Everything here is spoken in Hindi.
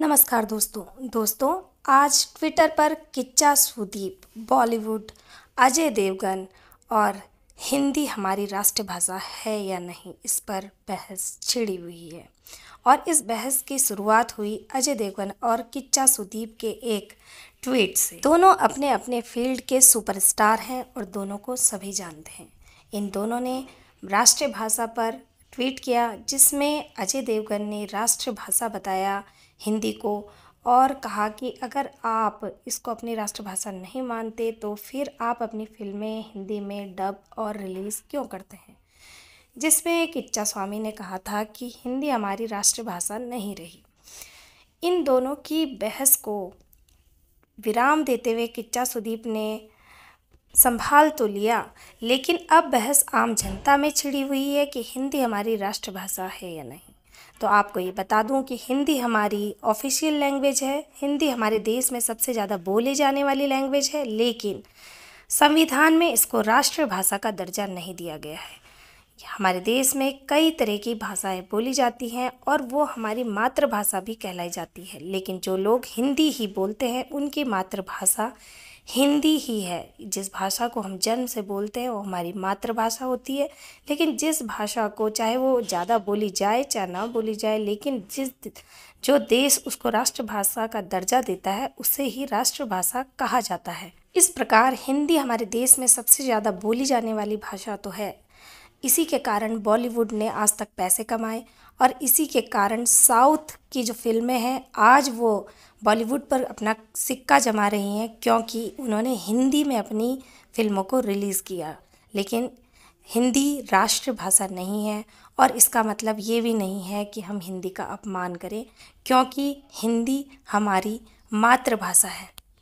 नमस्कार दोस्तों दोस्तों आज ट्विटर पर किच्चा सुदीप बॉलीवुड अजय देवगन और हिंदी हमारी राष्ट्रभाषा है या नहीं इस पर बहस छिड़ी हुई है और इस बहस की शुरुआत हुई अजय देवगन और किच्चा सुदीप के एक ट्वीट से दोनों अपने अपने फील्ड के सुपरस्टार हैं और दोनों को सभी जानते हैं इन दोनों ने राष्ट्रभाषा पर ट्वीट किया जिसमें अजय देवगन ने राष्ट्रभाषा बताया हिंदी को और कहा कि अगर आप इसको अपनी राष्ट्रभाषा नहीं मानते तो फिर आप अपनी फिल्में हिंदी में डब और रिलीज़ क्यों करते हैं जिसमें किच्चा स्वामी ने कहा था कि हिंदी हमारी राष्ट्रभाषा नहीं रही इन दोनों की बहस को विराम देते हुए किच्चा सुदीप ने संभाल तो लिया लेकिन अब बहस आम जनता में छिड़ी हुई है कि हिंदी हमारी राष्ट्रभाषा है या नहीं तो आपको ये बता दूं कि हिंदी हमारी ऑफिशियल लैंग्वेज है हिंदी हमारे देश में सबसे ज़्यादा बोले जाने वाली लैंग्वेज है लेकिन संविधान में इसको राष्ट्रभाषा का दर्जा नहीं दिया गया है हमारे देश में कई तरह की भाषाएं बोली जाती हैं और वो हमारी मातृभाषा भी कहलाई जाती है लेकिन जो लोग हिंदी ही बोलते हैं उनकी मातृभाषा हिंदी ही है जिस भाषा को हम जन्म से बोलते हैं वो हमारी मातृभाषा होती है लेकिन जिस भाषा को चाहे वो ज़्यादा बोली जाए चाहे ना बोली जाए लेकिन जिस जो देश उसको राष्ट्रभाषा का दर्जा देता है उसे ही राष्ट्रभाषा कहा जाता है इस प्रकार हिंदी हमारे देश में सबसे ज़्यादा बोली जाने वाली भाषा तो है इसी के कारण बॉलीवुड ने आज तक पैसे कमाए और इसी के कारण साउथ की जो फिल्में हैं आज वो बॉलीवुड पर अपना सिक्का जमा रही हैं क्योंकि उन्होंने हिंदी में अपनी फिल्मों को रिलीज़ किया लेकिन हिंदी राष्ट्रभाषा नहीं है और इसका मतलब ये भी नहीं है कि हम हिंदी का अपमान करें क्योंकि हिंदी हमारी मातृभाषा है